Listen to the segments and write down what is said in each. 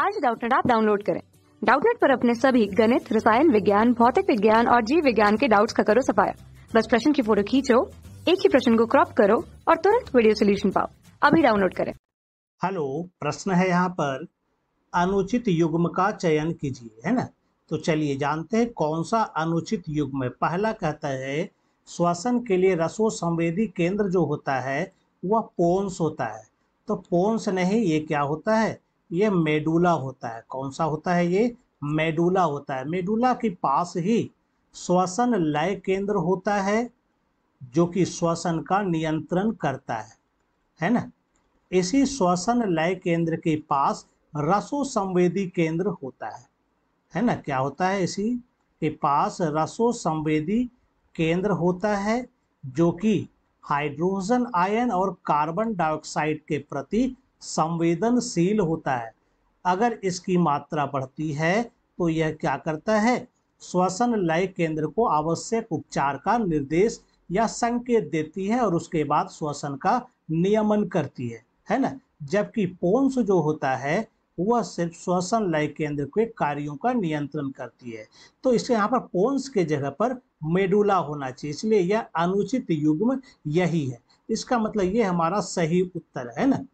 आज डाउटनेट आप डाउनलोड करें डाउटनेट पर अपने सभी गणित रसायन विज्ञान भौतिक विज्ञान और जीव विज्ञान के डाउट्स का करो सफाया बस प्रश्न की फोटो खींचो एक ही प्रश्न को क्रॉप करो और तुरंत वीडियो सोल्यूशन पाओ अभी डाउनलोड करें हेलो प्रश्न है यहाँ पर अनुचित युग्म का चयन कीजिए है ना तो चलिए जानते हैं कौन सा अनुचित युग्म है पहला कहता है श्वसन के लिए रसो संवेदी केंद्र जो होता है वह पोन्स होता है तो पोन्स नहीं ये क्या होता है ये मेडुला होता है कौन सा होता है ये मेडुला होता है मेडुला के पास ही श्वसन लय केंद्र होता है जो कि श्वसन का नियंत्रण करता है है ना इसी श्वसन लय केंद्र के पास रसो संवेदी केंद्र होता है है ना क्या होता है इसी के पास रसो संवेदी केंद्र होता है जो कि हाइड्रोजन आयन और कार्बन डाइऑक्साइड के प्रति संवेदनशील होता है अगर इसकी मात्रा बढ़ती है तो यह क्या करता है श्वसन लय केंद्र को आवश्यक उपचार का निर्देश या संकेत देती है और उसके बाद श्वसन का नियमन करती है है ना जबकि पोन्स जो होता है वह सिर्फ श्वसन लय केंद्र के कार्यों का नियंत्रण करती है तो इसके यहाँ पर पोन्स के जगह पर मेडुला होना चाहिए इसलिए यह अनुचित युग्म यही है इसका मतलब ये हमारा सही उत्तर है ना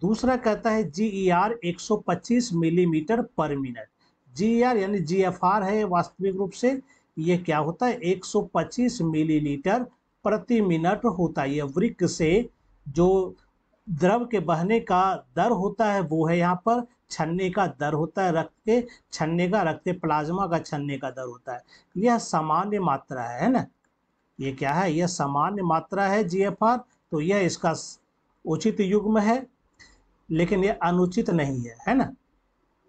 दूसरा कहता है जी ई आर एक सौ पच्चीस मिलीमीटर पर मिनट जी ई आर यानी जी एफ आर है वास्तविक रूप से ये क्या होता है एक सौ मिली मिलीलीटर प्रति मिनट होता है यह वृक्क से जो द्रव के बहने का दर होता है वो है यहाँ पर छन्ने का दर होता है रक्त के छन्ने का रक्त प्लाज्मा का छन्ने का दर होता है यह सामान्य मात्रा है, ना ये क्या है यह सामान्य मात्रा है जी तो यह इसका उचित युग्म है लेकिन ये अनुचित नहीं है है ना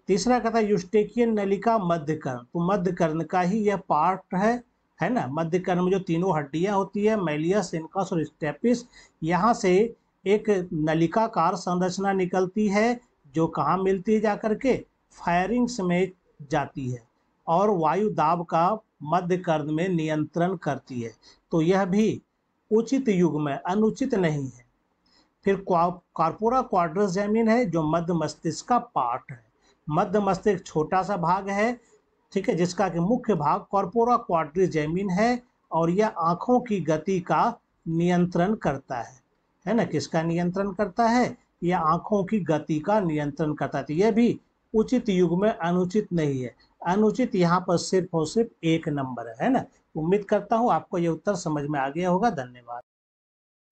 तीसरा कहता है युष्टेकियन नलिका मध्यकर्ण तो मध्यकर्ण का ही यह पार्ट है है ना मध्यकर्ण में जो तीनों हड्डियां होती है मेलियस इनकस और स्टेपिस यहाँ से एक नलिकाकार संरचना निकलती है जो कहाँ मिलती है जाकर के फायरिंग्स में जाती है और वायु दाब का मध्यकर्ण में नियंत्रण करती है तो यह भी उचित युग में अनुचित नहीं है फिर कॉर्पोरा क्वाड्रस जैमिन है जो मध्य मस्तिष्क का पार्ट है मध्य मस्तिष्क छोटा सा भाग है ठीक है जिसका कि मुख्य भाग कॉर्पोरा क्वाड्रिस जैमिन है और यह आँखों की गति का नियंत्रण करता है है ना किसका नियंत्रण करता है यह आँखों की गति का नियंत्रण करता है तो यह भी उचित युग में अनुचित नहीं है अनुचित यहाँ पर सिर्फ और सिर्फ एक नंबर है ना उम्मीद करता हूँ आपको यह उत्तर समझ में आ गया होगा धन्यवाद